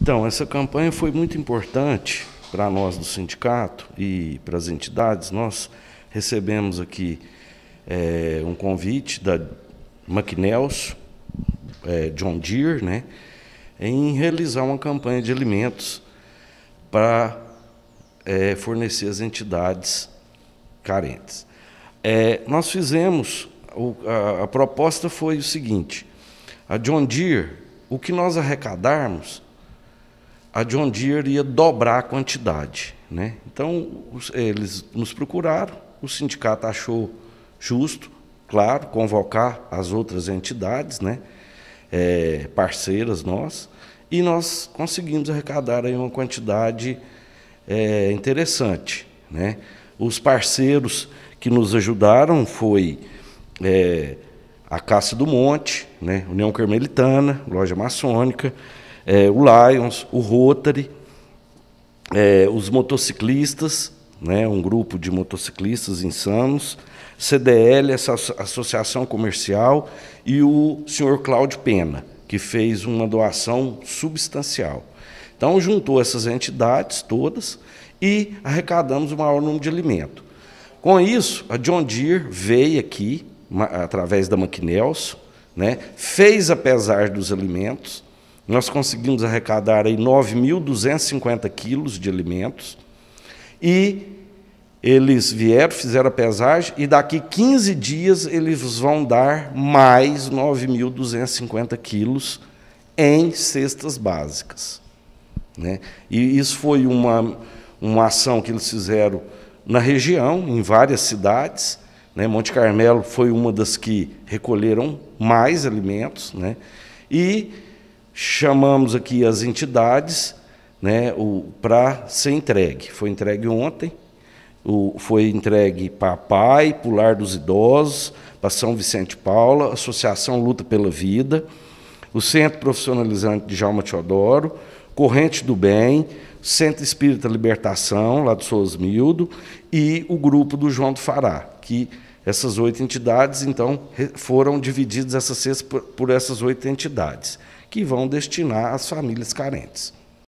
Então, essa campanha foi muito importante para nós do sindicato e para as entidades. Nós recebemos aqui é, um convite da McNels, é, eh, John Deere, né, em realizar uma campanha de alimentos para é, fornecer às entidades carentes. nós fizemos, o, a, a proposta foi o seguinte, a John Deere, o que nós arrecadarmos, a John Deere ia dobrar a quantidade. Né? Então, os, eles nos procuraram, o sindicato achou justo, claro, convocar as outras entidades, né? É, parceiras nós, e nós conseguimos arrecadar aí uma quantidade é, interessante. Né? Os parceiros que nos ajudaram foi é, a Caça do Monte, né? União Carmelitana, Loja Maçônica, é, o Lions, o Rotary, é, os motociclistas, né, um grupo de motociclistas insanos, CDL, essa associação comercial, e o senhor Cláudio Pena, que fez uma doação substancial. Então, juntou essas entidades todas e arrecadamos o maior número de alimento. Com isso, a John Deere veio aqui, através da McNelson, né, fez a pesagem dos alimentos, nós conseguimos arrecadar 9.250 quilos de alimentos e eles vieram, fizeram a pesagem e daqui 15 dias eles vão dar mais 9.250 quilos em cestas básicas. Né? E isso foi uma, uma ação que eles fizeram na região, em várias cidades. Né? Monte Carmelo foi uma das que recolheram mais alimentos. Né? E chamamos aqui as entidades né, para ser entregue. Foi entregue ontem, o, foi entregue para a PAI, para o Lar dos Idosos, para São Vicente Paula, Associação Luta pela Vida, o Centro Profissionalizante de Jalma Teodoro, Corrente do Bem, Centro Espírita Libertação, lá do Sousmildo, e o grupo do João do Fará, que essas oito entidades, então, foram divididas essas por essas oito entidades que vão destinar às famílias carentes.